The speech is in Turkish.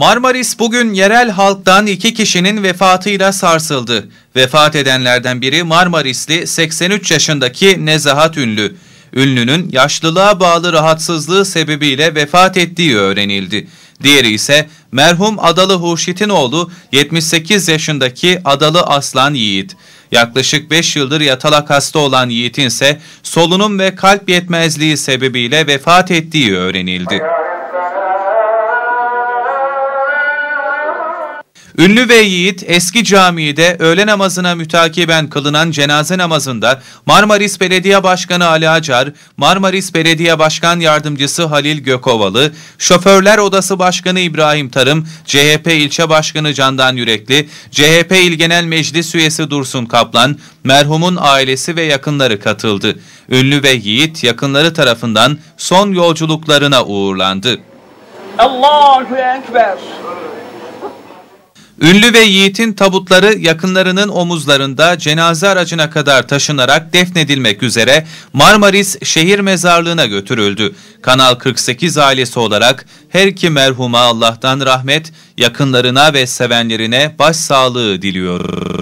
Marmaris bugün yerel halktan iki kişinin vefatıyla sarsıldı. Vefat edenlerden biri Marmarisli 83 yaşındaki Nezahat Ünlü. Ünlü'nün yaşlılığa bağlı rahatsızlığı sebebiyle vefat ettiği öğrenildi. Diğeri ise merhum Adalı Hurşit'in oğlu 78 yaşındaki Adalı Aslan Yiğit. Yaklaşık 5 yıldır yatalak hasta olan Yiğit'in ise solunum ve kalp yetmezliği sebebiyle vefat ettiği öğrenildi. Ünlü ve Yiğit eski camide öğle namazına mütakiben kılınan cenaze namazında Marmaris Belediye Başkanı Ali Acar, Marmaris Belediye Başkan Yardımcısı Halil Gökovalı, Şoförler Odası Başkanı İbrahim Tarım, CHP İlçe Başkanı Candan Yürekli, CHP İl Genel Meclis Üyesi Dursun Kaplan, merhumun ailesi ve yakınları katıldı. Ünlü ve Yiğit yakınları tarafından son yolculuklarına uğurlandı. Allahu Ekber. Ünlü ve Yiğit'in tabutları yakınlarının omuzlarında cenaze aracına kadar taşınarak defnedilmek üzere Marmaris Şehir Mezarlığı'na götürüldü. Kanal 48 ailesi olarak her iki merhuma Allah'tan rahmet, yakınlarına ve sevenlerine başsağlığı diliyor.